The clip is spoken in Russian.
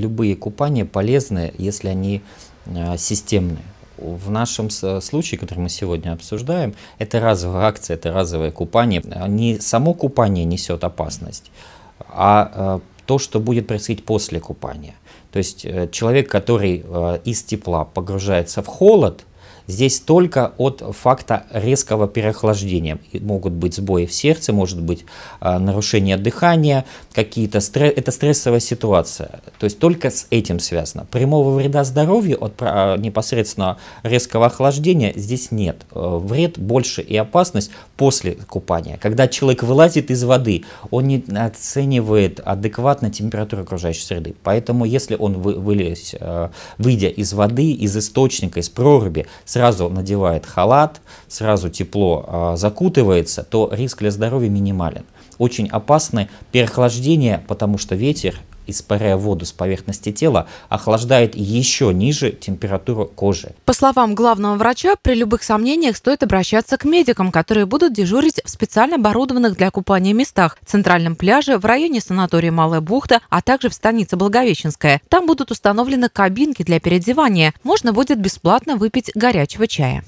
Любые купания полезны, если они а, системные. В нашем случае, который мы сегодня обсуждаем, это разовая акция, это разовое купание. Не само купание несет опасность, а, а то, что будет происходить после купания. То есть э, человек, который а, из тепла погружается в холод, Здесь только от факта резкого переохлаждения могут быть сбои в сердце, может быть э, нарушение дыхания, какие-то стресс, это стрессовая ситуация. То есть только с этим связано. Прямого вреда здоровью от э, непосредственно резкого охлаждения здесь нет. Э, вред больше и опасность после купания. Когда человек вылазит из воды, он не оценивает адекватно температуру окружающей среды. Поэтому если он вы, вылез, э, выйдя из воды, из источника, из проруби, сразу надевает халат, сразу тепло а, закутывается, то риск для здоровья минимален. Очень опасны переохлаждение, потому что ветер испаряя воду с поверхности тела, охлаждает еще ниже температуру кожи. По словам главного врача, при любых сомнениях стоит обращаться к медикам, которые будут дежурить в специально оборудованных для купания местах – центральном пляже, в районе санатория Малая бухта, а также в станице Благовещенская. Там будут установлены кабинки для переодевания. Можно будет бесплатно выпить горячего чая.